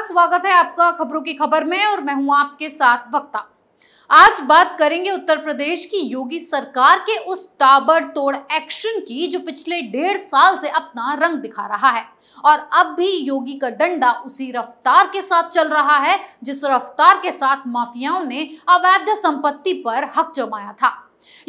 नमस्कार स्वागत है आपका खबरों की खबर में और मैं हूं आपके साथ वक्ता आज बात करेंगे उत्तर प्रदेश की योगी सरकार के उस ताबड़तोड़ एक्शन की जो पिछले डेढ़ साल से अपना रंग दिखा रहा है और अब भी योगी का डंडा उसी रफ्तार के साथ चल रहा है जिस रफ्तार के साथ माफियाओं ने अवैध संपत्ति पर हक जमाया था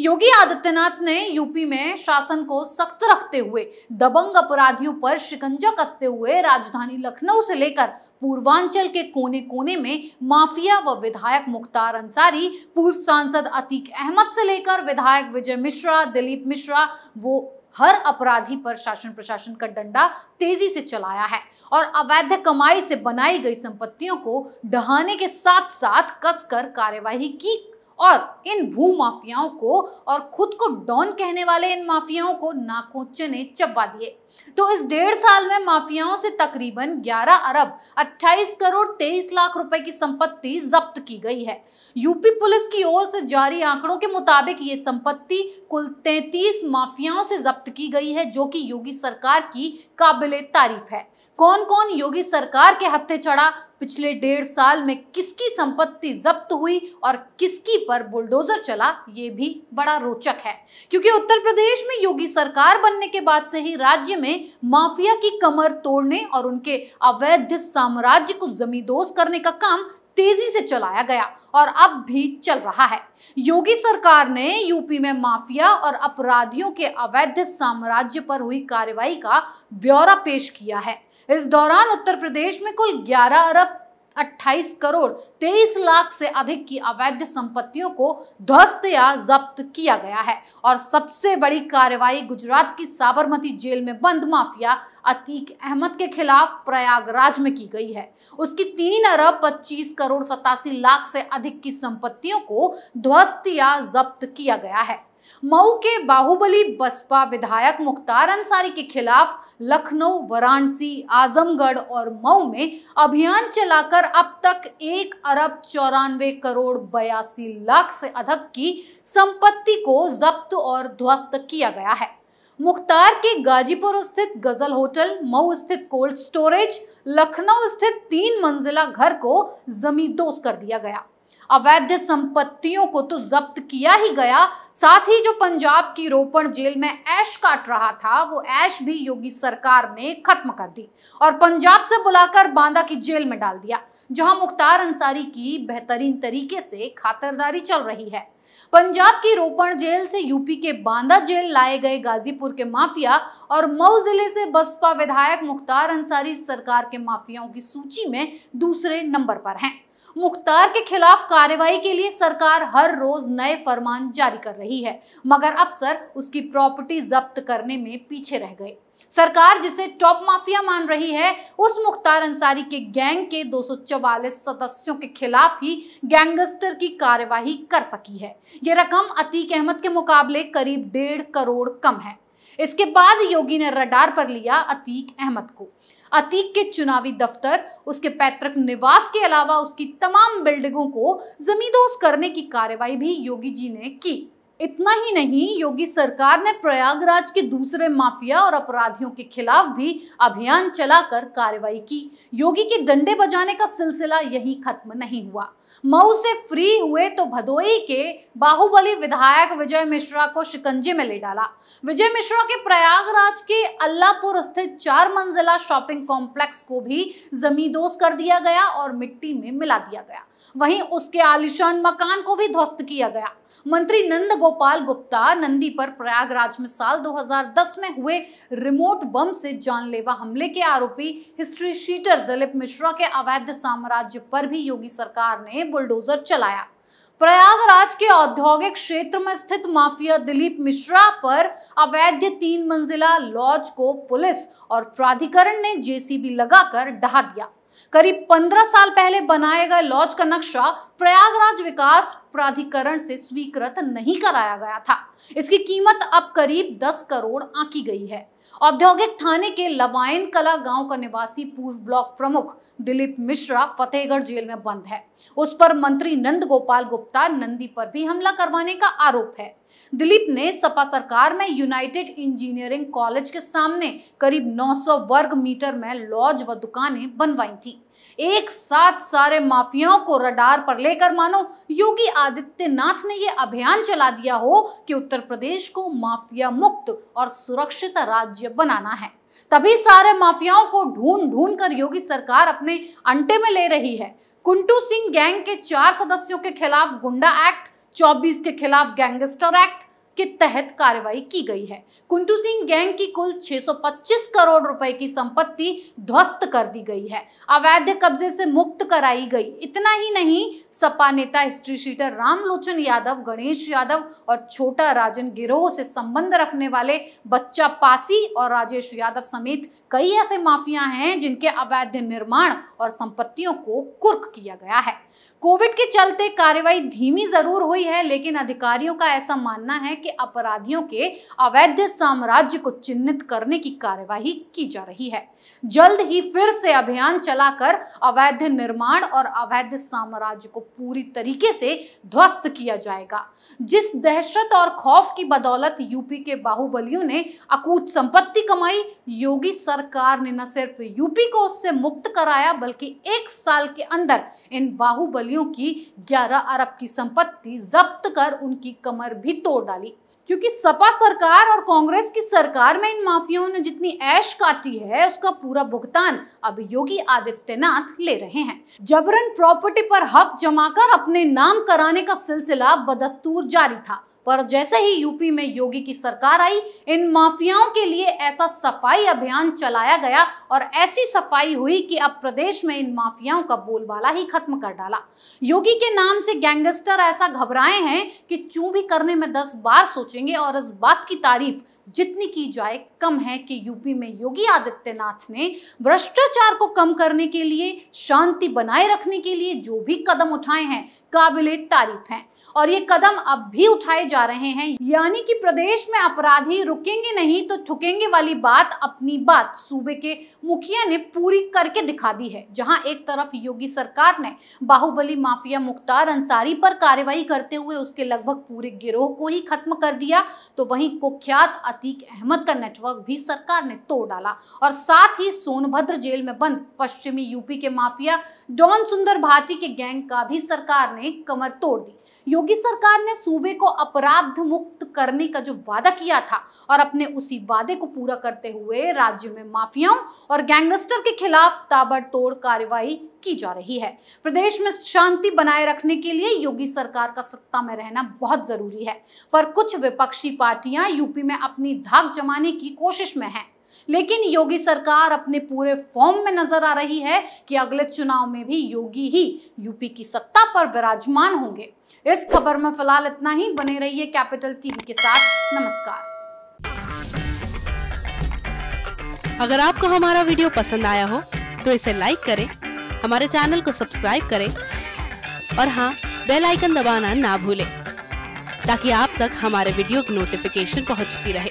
योगी आदित्यनाथ ने यूपी में शासन को सख्त रखते हुए दबंग अपराधियों पर शिकंजा कसते हुए राजधानी लखनऊ से लेकर पूर्वांचल के कोने कोने में माफिया व विधायक मुख्तार अंसारी पूर्व सांसद अतीक अहमद से लेकर विधायक विजय मिश्रा दिलीप मिश्रा वो हर अपराधी पर शासन प्रशासन का डंडा तेजी से चलाया है और अवैध कमाई से बनाई गई संपत्तियों को ढहाने के साथ साथ कसकर कार्यवाही की और इन भू माफियाओं को और खुद को डॉन कहने वाले इन माफियाओं को नाकोचे ने चबा दिए तो इस डेढ़ साल में माफियाओं से तकरीबन 11 अरब 28 करोड़ 23 लाख रुपए की संपत्ति जब्त की गई है यूपी पुलिस की ओर से जारी आंकड़ों के मुताबिक ये संपत्ति कुल 33 माफियाओं से जब्त की गई है जो कि योगी सरकार की काबिल तारीफ है कौन कौन योगी सरकार के हत्थे चढ़ा पिछले डेढ़ साल में किसकी संपत्ति जब्त हुई और किसकी पर बुलडोजर चला ये भी बड़ा रोचक है क्योंकि उत्तर प्रदेश में योगी सरकार बनने के बाद से ही राज्य में माफिया की कमर तोड़ने और उनके अवैध साम्राज्य को जमींदोज करने का काम तेजी से चलाया गया और अब भी चल रहा है योगी सरकार ने यूपी में माफिया और अपराधियों के अवैध साम्राज्य पर हुई कार्रवाई का ब्यौरा पेश किया है इस दौरान उत्तर प्रदेश में कुल 11 अरब 28 करोड़ 23 लाख से अधिक की अवैध संपत्तियों को ध्वस्त या जब्त किया गया है और सबसे बड़ी कार्रवाई गुजरात की साबरमती जेल में बंद माफिया अतीक अहमद के खिलाफ प्रयागराज में की गई है उसकी तीन अरब पच्चीस करोड़ सतासी लाख से अधिक की संपत्तियों को ध्वस्त या जब्त किया गया है मऊ के बाहुबली बसपा विधायक मुख्तार अंसारी के खिलाफ लखनऊ वाराणसी आजमगढ़ और मऊ में अभियान चलाकर अब तक एक अरब चौरानवे करोड़ बयासी लाख से अधिक की संपत्ति को जब्त और ध्वस्त किया गया है मुख्तार के गाजीपुर स्थित गजल होटल मऊ स्थित कोल्ड स्टोरेज लखनऊ स्थित तीन मंजिला घर को जमींदोज कर दिया गया अवैध संपत्तियों को तो जब्त किया ही गया साथ ही जो पंजाब की रोपण जेल में ऐश काट रहा था वो ऐश भी योगी सरकार ने खत्म कर दी और पंजाब से बुलाकर बांदा की जेल में डाल दिया जहां मुख्तार अंसारी की बेहतरीन तरीके से खातरदारी चल रही है पंजाब की रोपण जेल से यूपी के बांदा जेल लाए गए गाजीपुर के माफिया और मऊ जिले से बसपा विधायक मुख्तार अंसारी सरकार के माफियाओं की सूची में दूसरे नंबर पर हैं मुख्तार के खिलाफ कार्रवाई के लिए सरकार हर रोज नए फरमान जारी कर रही है मगर अफसर उसकी प्रॉपर्टी जब्त करने में पीछे रह गए सरकार जिसे टॉप माफिया मान रही है उस मुख्तार अंसारी के गैंग के दो सदस्यों के खिलाफ ही गैंगस्टर की कार्यवाही कर सकी है ये रकम अतीक अहमद के मुकाबले करीब डेढ़ करोड़ कम है इसके बाद योगी ने रडार पर लिया अतीक अहमद को अतीक के चुनावी दफ्तर उसके पैतृक निवास के अलावा उसकी तमाम बिल्डिंगों को जमींदोज करने की कार्रवाई भी योगी जी ने की इतना ही नहीं योगी सरकार ने प्रयागराज के दूसरे माफिया और अपराधियों के खिलाफ भी अभियान चलाकर कार्रवाई की योगी के डंडे बजाने का सिलसिला यही खत्म नहीं हुआ मऊ से फ्री हुए तो भदोई के बाहुबली विधायक विजय मिश्रा को शिकंजे में ले डाला विजय मिश्रा के प्रयागराज के अल्लाहपुर स्थित चार मंजिला शॉपिंग कॉम्प्लेक्स को भी जमींदोज कर दिया गया और मिट्टी में मिला दिया गया वहीं उसके आलिशान मकान को भी ध्वस्त किया गया मंत्री नंद गोपाल गुप्ता नंदी पर प्रयागराज में साल 2010 में हुए रिमोट बम से जानलेवा हमले के आरोपी हिस्ट्री शीटर दिलीप मिश्रा के अवैध साम्राज्य पर भी योगी सरकार ने बुलडोजर चलाया प्रयागराज के औद्योगिक क्षेत्र में स्थित माफिया दिलीप मिश्रा पर अवैध तीन मंजिला लॉज को पुलिस और प्राधिकरण ने जेसीबी लगाकर ढहा दिया करीब पंद्रह साल पहले बनाए गए लॉज का नक्शा प्रयागराज विकास प्राधिकरण से स्वीकृत नहीं कराया गया था इसकी कीमत अब करीब दस करोड़ आकी गई है औद्योगिक थाने के लवायन कला गांव का निवासी पूर्व ब्लॉक प्रमुख दिलीप मिश्रा फतेहगढ़ जेल में बंद है उस पर मंत्री नंद गोपाल गुप्ता नंदी पर भी हमला करवाने का आरोप है दिलीप ने सपा सरकार में यूनाइटेड इंजीनियरिंग कॉलेज के सामने करीब 900 वर्ग मीटर में लॉज व दुकानें बनवाई थी एक साथ सारे माफियाओं को रडार पर लेकर मानो योगी आदित्यनाथ ने यह अभियान चला दिया हो कि उत्तर प्रदेश को माफिया मुक्त और सुरक्षित राज्य बनाना है तभी सारे माफियाओं को ढूंढ ढूंढ कर योगी सरकार अपने अंटे में ले रही है कुंटू सिंह गैंग के चार सदस्यों के खिलाफ गुंडा एक्ट 24 के खिलाफ गैंगस्टर एक्ट के तहत कार्रवाई की गई है कुंटू सिंह गैंग की कुल 625 करोड़ रुपए की संपत्ति ध्वस्त कर दी गई है अवैध कब्जे से मुक्त कराई गई इतना ही नहीं सपा नेता हिस्ट्री शीटर रामलोचन यादव गणेश यादव और छोटा राजन गिरोह से संबंध रखने वाले बच्चा पासी और राजेश यादव समेत कई ऐसे माफिया हैं जिनके अवैध निर्माण और संपत्तियों को कुर्क किया गया है कोविड के चलते कार्रवाई धीमी जरूर हुई है लेकिन अधिकारियों का ऐसा मानना है के अपराधियों के अवैध साम्राज्य को चिन्हित करने की कार्यवाही की जा रही है जल्द ही फिर से अभियान चलाकर अवैध निर्माण और अवैध साम्राज्य को पूरी तरीके से ध्वस्त किया जाएगा जिस दहशत और खौफ की बदौलत यूपी के बाहुबलियों ने अकूत संपत्ति कमाई योगी सरकार ने न सिर्फ यूपी को उससे मुक्त कराया बल्कि एक साल के अंदर इन बाहुबलियों की 11 अरब की संपत्ति जब्त कर उनकी कमर भी तोड़ डाली क्योंकि सपा सरकार और कांग्रेस की सरकार में इन माफियाओं ने जितनी ऐश काटी है उसका पूरा भुगतान अब योगी आदित्यनाथ ले रहे हैं जबरन प्रॉपर्टी पर हक जमाकर अपने नाम कराने का सिलसिला बदस्तूर जारी था पर जैसे ही यूपी में योगी की सरकार आई इन माफियाओं के लिए ऐसा सफाई अभियान चलाया गया और ऐसी सफाई हुई कि अब प्रदेश में इन माफियाओं का बोलबाला ही खत्म कर डाला योगी के नाम से गैंगस्टर ऐसा घबराए हैं कि चू भी करने में दस बार सोचेंगे और इस बात की तारीफ जितनी की जाए कम है कि यूपी में योगी आदित्यनाथ ने भ्रष्टाचार को कम करने के लिए शांति बनाए रखने के लिए जो भी कदम उठाए हैं काबिले तारीफ हैं और ये कदम अब भी उठाए जा रहे हैं यानी कि प्रदेश में अपराधी रुकेंगे नहीं तो ठुकेंगे वाली बात अपनी बात सूबे के मुखिया ने पूरी करके दिखा दी है जहां एक तरफ योगी सरकार ने बाहुबली माफिया मुख्तार अंसारी पर कार्रवाई करते हुए उसके लगभग पूरे गिरोह को ही खत्म कर दिया तो वहीं कुख्यात अतीक अहमद का नेटवर्क भी सरकार ने तोड़ डाला और साथ ही सोनभद्र जेल में बंद पश्चिमी यूपी के माफिया डॉन सुंदर भाटी के गैंग का भी सरकार ने कमर तोड़ दी योगी सरकार ने सूबे को अपराध मुक्त करने का जो वादा किया था और अपने उसी वादे को पूरा करते हुए राज्य में माफियाओं और गैंगस्टर के खिलाफ ताबड़तोड़ कार्रवाई की जा रही है प्रदेश में शांति बनाए रखने के लिए योगी सरकार का सत्ता में रहना बहुत जरूरी है पर कुछ विपक्षी पार्टियां यूपी में अपनी धाक जमाने की कोशिश में हैं लेकिन योगी सरकार अपने पूरे फॉर्म में नजर आ रही है कि अगले चुनाव में भी योगी ही यूपी की सत्ता पर विराजमान होंगे इस खबर में फिलहाल इतना ही बने रहिए कैपिटल टीवी के साथ नमस्कार अगर आपको हमारा वीडियो पसंद आया हो तो इसे लाइक करें हमारे चैनल को सब्सक्राइब करें और हाँ बेलाइकन दबाना ना भूले ताकि आप तक हमारे वीडियो की नोटिफिकेशन पहुंचती रहे